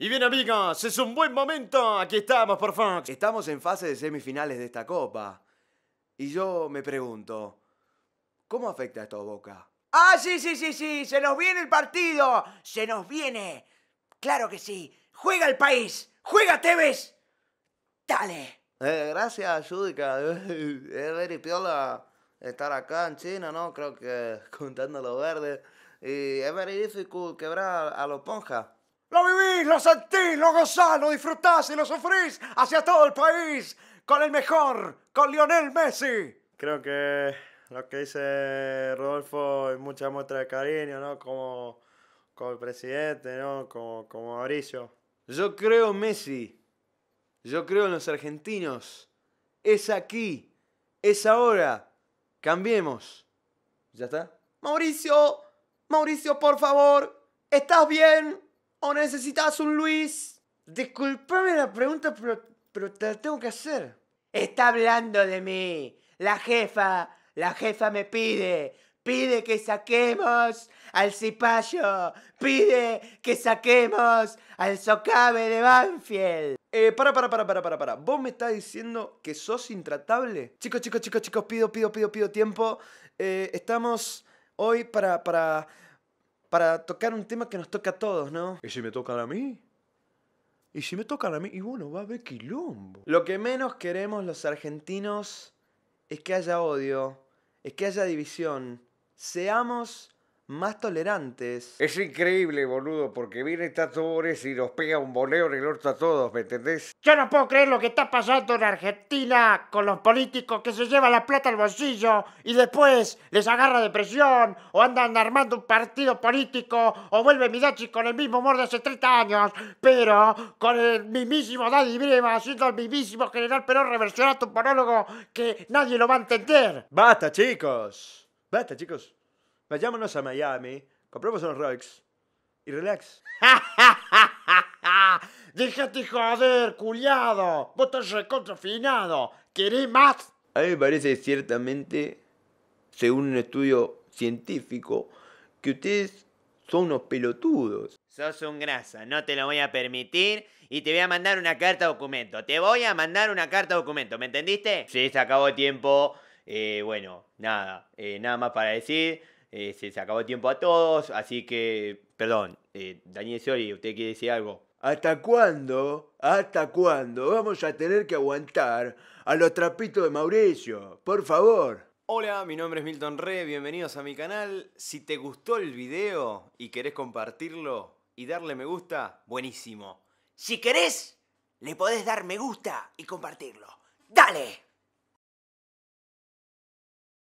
Y bien amigos, es un buen momento, aquí estamos por Fox. Estamos en fase de semifinales de esta copa. Y yo me pregunto, ¿cómo afecta esto a Boca? Ah, sí, sí, sí, sí, se nos viene el partido, se nos viene. Claro que sí, juega el país, juega Tevez. Dale. Eh, gracias, Judica. Es very piola estar acá en China, ¿no? Creo que contando lo verde. Y es very difícil quebrar a los ponjas. Lo vivís, lo sentís, lo gozás, lo disfrutás y lo sufrís hacia todo el país con el mejor, con Lionel Messi. Creo que lo que dice Rodolfo es mucha muestra de cariño, ¿no? Como, el presidente, ¿no? Como, Mauricio. Yo creo en Messi, yo creo en los argentinos. Es aquí, es ahora. Cambiemos. ¿Ya está? Mauricio, Mauricio, por favor, ¿estás bien? ¿O necesitas un Luis? Disculpame la pregunta, pero, te la tengo que hacer. Está hablando de mí. La jefa, la jefa me pide. Pide que saquemos al cipayo. Pide que saquemos al socave de Banfield. Eh, para, para, para, para, para, para. ¿Vos me estás diciendo que sos intratable? Chicos, chicos, chicos, chicos, pido, pido, pido, pido tiempo. Eh, estamos hoy para, para, para tocar un tema que nos toca a todos, ¿no? ¿Y si me tocan a mí? ¿Y si me tocan a mí? Y bueno, va a haber quilombo. Lo que menos queremos los argentinos es que haya odio, es que haya división. Seamos más tolerantes. Es increíble, boludo, porque viene Tato y los pega un boleo en el orto a todos, ¿me entendés? Yo no puedo creer lo que está pasando en Argentina con los políticos que se llevan la plata al bolsillo y después les agarra depresión o andan armando un partido político o vuelve Midachi con el mismo humor de hace 30 años, pero con el mismísimo Daddy Breva haciendo el mismísimo general Perón a tu monólogo que nadie lo va a entender. Basta, chicos. Basta, chicos vayámonos a Miami, compramos unos Rolex y relax. ¡Déjate joder, culiado! ¡Vos estás recontrafinado! ¿Querés más? A mí me parece ciertamente, según un estudio científico, que ustedes son unos pelotudos. Sos un grasa, no te lo voy a permitir y te voy a mandar una carta documento. Te voy a mandar una carta documento, ¿me entendiste? Sí, se acabó el tiempo. Eh, bueno, nada, eh, nada más para decir. Eh, se, acabó el tiempo a todos, así que, perdón, eh, Daniel Sori, ¿usted quiere decir algo? ¿Hasta cuándo? ¿Hasta cuándo vamos a tener que aguantar a los trapitos de Mauricio? Por favor. Hola, mi nombre es Milton Re, bienvenidos a mi canal. Si te gustó el video y querés compartirlo y darle me gusta, buenísimo. Si querés, le podés dar me gusta y compartirlo. ¡Dale!